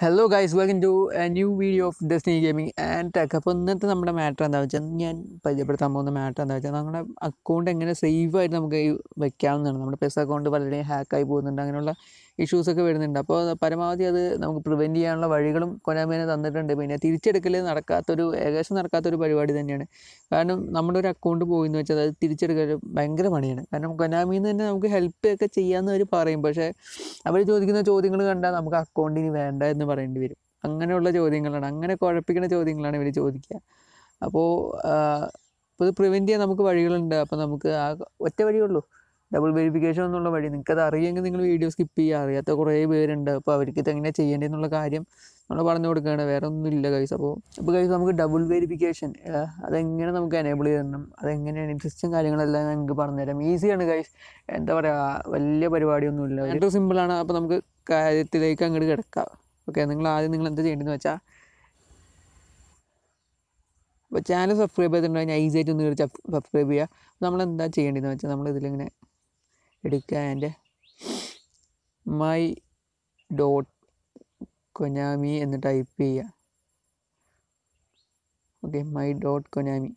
hello guys welcome to a new video of destiny gaming and tech അപ്പോൾ ഇന്നത്തെ നമ്മുടെ matter എന്താ വെച്ചാൽ ഞാൻ പരിചയപ്പെടുത്താൻ പോകുന്ന മാറ്റർ എന്താ വെച്ചാൽ നമ്മുടെ അക്കൗണ്ട് എങ്ങനെ സേവ് ആയിട്ട് നമുക്ക് വെക്കാവുന്നതാണ് നമ്മുടെ പെസ് അക്കൗണ്ട് പലരുടെയും ഹാക്കായി പോകുന്നുണ്ട് അങ്ങനെയുള്ള ഇഷ്യൂസൊക്കെ വരുന്നുണ്ട് അപ്പോൾ പരമാവധി അത് നമുക്ക് പ്രിവെൻറ്റ് ചെയ്യാനുള്ള വഴികളും കൊനാമിനെ തന്നിട്ടുണ്ട് പിന്നെ തിരിച്ചെടുക്കൽ നടക്കാത്തൊരു ഏകദേശം നടക്കാത്തൊരു പരിപാടി തന്നെയാണ് കാരണം നമ്മുടെ ഒരു അക്കൗണ്ട് പോയി എന്ന് വെച്ചാൽ അത് തിരിച്ചെടുക്കൽ ഭയങ്കര പണിയാണ് കാരണം കൊനാമിയിൽ തന്നെ നമുക്ക് ഹെൽപ്പ് ഒക്കെ ചെയ്യാമെന്ന് അവർ പറയും പക്ഷേ അവർ ചോദിക്കുന്ന ചോദ്യങ്ങൾ കണ്ടാൽ നമുക്ക് അക്കൗണ്ടിന് വേണ്ട എന്ന് പറയേണ്ടി വരും അങ്ങനെയുള്ള ചോദ്യങ്ങളാണ് അങ്ങനെ കുഴപ്പിക്കുന്ന ചോദ്യങ്ങളാണ് ഇവർ ചോദിക്കുക അപ്പോൾ ഇപ്പോൾ ഇത് പ്രിവെൻറ്റ് ചെയ്യാൻ നമുക്ക് വഴികളുണ്ട് അപ്പോൾ നമുക്ക് ആ ഒറ്റ വഴിയുള്ളൂ ഡബിൾ വെരിഫിക്കേഷൻ എന്നുള്ള വഴി നിങ്ങൾക്കത് അറിയുമെങ്കിൽ നിങ്ങൾ വീഡിയോ സ്കിപ്പ് ചെയ്യുക അറിയാത്ത കുറേ പേരുണ്ട് അപ്പോൾ അവർക്ക് ഇത് ചെയ്യേണ്ടത് എന്നുള്ള കാര്യം നമ്മൾ പറഞ്ഞു കൊടുക്കുകയാണ് വേറെ ഒന്നുമില്ല കൈസ് അപ്പോൾ അപ്പോൾ കൈസ് നമുക്ക് ഡബിൾ വെരിഫിക്കേഷൻ അതെങ്ങനെ നമുക്ക് എനേബിൾ ചെയ്യണം അതെങ്ങനെയാണ് ഇൻട്രസ്റ്റും കാര്യങ്ങളെല്ലാം നിങ്ങൾക്ക് പറഞ്ഞുതരാം ഈസിയാണ് കൈസ് എന്താ പറയുക വലിയ പരിപാടിയൊന്നുമില്ല ഏറ്റവും സിമ്പിളാണ് അപ്പോൾ നമുക്ക് കാര്യത്തിലേക്ക് അങ്ങോട്ട് കിടക്കാം ഓക്കെ നിങ്ങൾ ആദ്യം നിങ്ങൾ എന്താ ചെയ്യേണ്ടതെന്ന് വെച്ചാൽ അപ്പോൾ ചാനൽ സബ്സ്ക്രൈബ് ചെയ്തിട്ടുണ്ടെങ്കിൽ ഐസായിട്ട് ഒന്ന് സബ്സ്ക്രൈബ് ചെയ്യുക നമ്മൾ എന്താ ചെയ്യേണ്ടതെന്ന് വെച്ചാൽ നമ്മൾ ഇതിലിങ്ങനെ എടുക്കുക എൻ്റെ മൈ ഡോട്ട് കൊനാമി എന്ന് ടൈപ്പ് ചെയ്യുക ഓക്കെ മൈ ഡോട്ട് കൊനാമി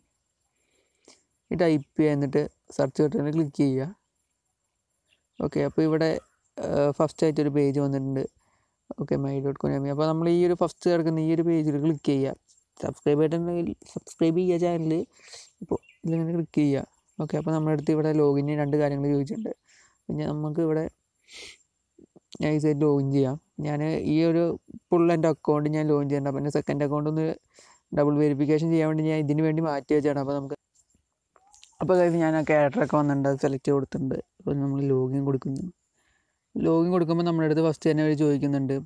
ഈ ടൈപ്പ് ചെയ്യുക എന്നിട്ട് സെർച്ച് ബട്ടണിൽ ക്ലിക്ക് ചെയ്യുക ഓക്കെ അപ്പോൾ ഇവിടെ ഫസ്റ്റ് ആയിട്ട് ഒരു പേജ് വന്നിട്ടുണ്ട് ഓക്കെ മൈ ഡോട്ട് കൊനാമി അപ്പോൾ നമ്മൾ ഈ ഒരു ഫസ്റ്റ് കിടക്കുന്ന ഈ ഒരു പേജിൽ ക്ലിക്ക് ചെയ്യുക സബ്സ്ക്രൈബ് ആയിട്ടുണ്ടെങ്കിൽ സബ്സ്ക്രൈബ് ചെയ്യുക ചാനൽ ഇപ്പോൾ ഇതിലിങ്ങനെ ക്ലിക്ക് ചെയ്യുക ഓക്കെ അപ്പോൾ നമ്മുടെ അടുത്ത് ഇവിടെ ലോഗിൻ രണ്ട് കാര്യങ്ങൾ ചോദിച്ചിട്ടുണ്ട് പിന്നെ നമുക്ക് ഇവിടെ ഐസായിട്ട് ലോഗിൻ ചെയ്യാം ഞാൻ ഈ ഒരു ഫുൾ എൻ്റെ അക്കൗണ്ട് ഞാൻ ലോഗിൻ ചെയ്യേണ്ട അപ്പം എൻ്റെ സെക്കൻഡ് അക്കൗണ്ട് ഒന്ന് ഡബിൾ വെരിഫിക്കേഷൻ ചെയ്യാൻ വേണ്ടി ഞാൻ ഇതിന് വേണ്ടി മാറ്റി വെച്ചാണ് അപ്പോൾ നമുക്ക് അപ്പോൾ കൈസ് ഞാൻ ആ ക്യാരക്ടറൊക്കെ വന്നിട്ടുണ്ട് സെലക്ട് കൊടുത്തിട്ടുണ്ട് അപ്പോൾ നമ്മൾ ലോഗിൻ കൊടുക്കുന്നു ലോഗിൻ കൊടുക്കുമ്പോൾ നമ്മുടെ അടുത്ത് ഫസ്റ്റ് തന്നെ അവർ ചോദിക്കുന്നുണ്ട്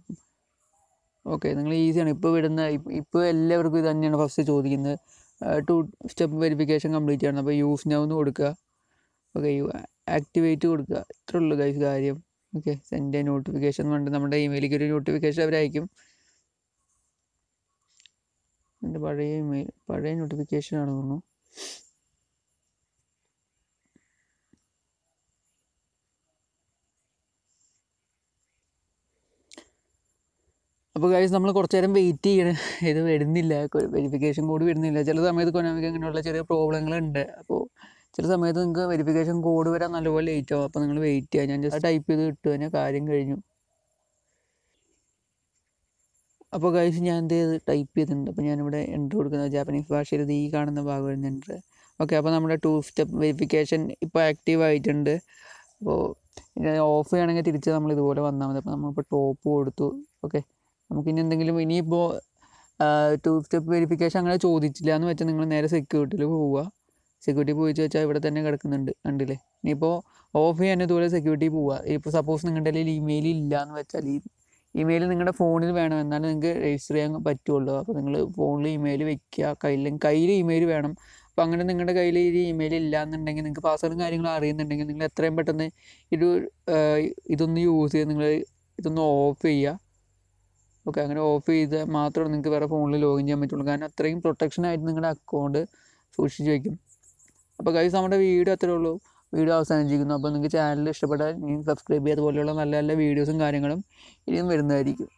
ഓക്കെ നിങ്ങൾ ഈസിയാണ് ഇപ്പോൾ വിടുന്ന ഇപ്പോൾ എല്ലാവർക്കും ഇത് തന്നെയാണ് ഫസ്റ്റ് ചോദിക്കുന്നത് ടു സ്റ്റെപ്പ് വെരിഫിക്കേഷൻ കംപ്ലീറ്റ് ചെയ്യണം അപ്പോൾ യൂസ് നൗ എന്ന് കൊടുക്കുക ഓക്കെ യു ആക്ടിവേറ്റ് കൊടുക്കുക ഇത്രേ ഉള്ളൂ ഗൈസ് കാര്യം ഓക്കെ സെൻഡ് നോട്ടിഫിക്കേഷൻ കൊണ്ട് നമ്മുടെ ഇമെയിലേക്ക് ഒരു നോട്ടിഫിക്കേഷൻ അവരയക്കും എൻ്റെ പഴയ ഇമെയിൽ പഴയ നോട്ടിഫിക്കേഷൻ ആണ് തോന്നുന്നു അപ്പോൾ കാര്യം നമ്മൾ കുറച്ച് നേരം വെയിറ്റ് ചെയ്യണം ഇത് വരുന്നില്ല വെരിഫിക്കേഷൻ കോഡ് വരുന്നില്ല ചില സമയത്ത് കൊനാമിക്ക് അങ്ങനെയുള്ള ചെറിയ പ്രോബ്ലങ്ങളുണ്ട് അപ്പോൾ ചില സമയത്ത് നിങ്ങൾക്ക് വെരിഫിക്കേഷൻ കോഡ് വരാൻ നല്ലപോലെ ലേറ്റ് ആവും അപ്പോൾ നിങ്ങൾ വെയിറ്റ് ചെയ്യാം ഞാൻ ജസ്റ്റ് ടൈപ്പ് ചെയ്ത് ഇട്ട് തന്നെ കാര്യം കഴിഞ്ഞു അപ്പോൾ കഴിച്ച് ഞാൻ എന്ത് ചെയ്ത് ടൈപ്പ് ചെയ്തിട്ടുണ്ട് അപ്പോൾ ഞാനിവിടെ എൻ്റർ കൊടുക്കുന്നത് ജാപ്പനീസ് ഭാഷയിൽ ഇത് ഈ കാണുന്ന ഭാഗമായിരുന്നു എൻ്റർ ഓക്കെ അപ്പോൾ നമ്മുടെ ടു സ്റ്റെപ്പ് വെരിഫിക്കേഷൻ ഇപ്പോൾ ആക്റ്റീവ് ആയിട്ടുണ്ട് അപ്പോൾ ഓഫ് ചെയ്യണമെങ്കിൽ തിരിച്ച് നമ്മൾ ഇതുപോലെ വന്നാൽ മതി അപ്പോൾ നമ്മളിപ്പോൾ ടോപ്പ് കൊടുത്തു ഓക്കെ ഇനി എന്തെങ്കിലും ഇനിയിപ്പോൾ ടു സ്റ്റെപ്പ് വെരിഫിക്കേഷൻ അങ്ങനെ ചോദിച്ചില്ല എന്ന് വെച്ചാൽ നിങ്ങൾ നേരെ സെക്യൂരിറ്റിയിൽ പോവുക സെക്യൂരിറ്റി പോയി ചോദിച്ചാൽ ഇവിടെ തന്നെ കിടക്കുന്നുണ്ട് കണ്ടില്ലേ ഇനിയിപ്പോൾ ഓഫ് ചെയ്യാൻ ഇതുപോലെ സെക്യൂരിറ്റി പോവുക ഇപ്പോൾ സപ്പോസ് നിങ്ങളുടെ കയ്യിൽ ഇമെയിൽ ഇല്ല എന്ന് വെച്ചാൽ ഈ ഇമെയിൽ നിങ്ങളുടെ ഫോണിൽ വേണം എന്നാലും നിങ്ങൾക്ക് രജിസ്റ്റർ ചെയ്യാൻ പറ്റുള്ളൂ അപ്പോൾ നിങ്ങൾ ഫോണിൽ ഇമെയിൽ വെക്കുക കയ്യിൽ കയ്യിൽ ഇമെയിൽ വേണം അപ്പോൾ അങ്ങനെ നിങ്ങളുടെ കയ്യിൽ ഈ ഇമെയിൽ എന്നുണ്ടെങ്കിൽ നിങ്ങൾക്ക് പാസ്വേഡും കാര്യങ്ങളും അറിയുന്നുണ്ടെങ്കിൽ നിങ്ങൾ എത്രയും പെട്ടെന്ന് ഇത് ഇതൊന്ന് യൂസ് ചെയ്ത് നിങ്ങൾ ഇതൊന്ന് ഓഫ് ചെയ്യുക ഓക്കെ അങ്ങനെ ഓഫ് ചെയ്താൽ മാത്രമേ നിങ്ങൾക്ക് വേറെ ഫോണിൽ ലോഗിൻ ചെയ്യാൻ പറ്റുള്ളൂ കാരണം അത്രയും പ്രൊട്ടക്ഷനായിട്ട് നിങ്ങളുടെ അക്കൗണ്ട് സൂക്ഷിച്ച് വയ്ക്കും അപ്പോൾ ഗൈസ് നമ്മുടെ വീഡിയോ അത്രേ ഉള്ളൂ വീഡിയോ അവസാനിച്ചിരിക്കുന്നു അപ്പോൾ നിങ്ങൾക്ക് ചാനൽ ഇഷ്ടപ്പെട്ടാൽ സബ്സ്ക്രൈബ് ചെയ്യാത്ത പോലെയുള്ള നല്ല നല്ല വീഡിയോസും കാര്യങ്ങളും ഇനിയും വരുന്നതായിരിക്കും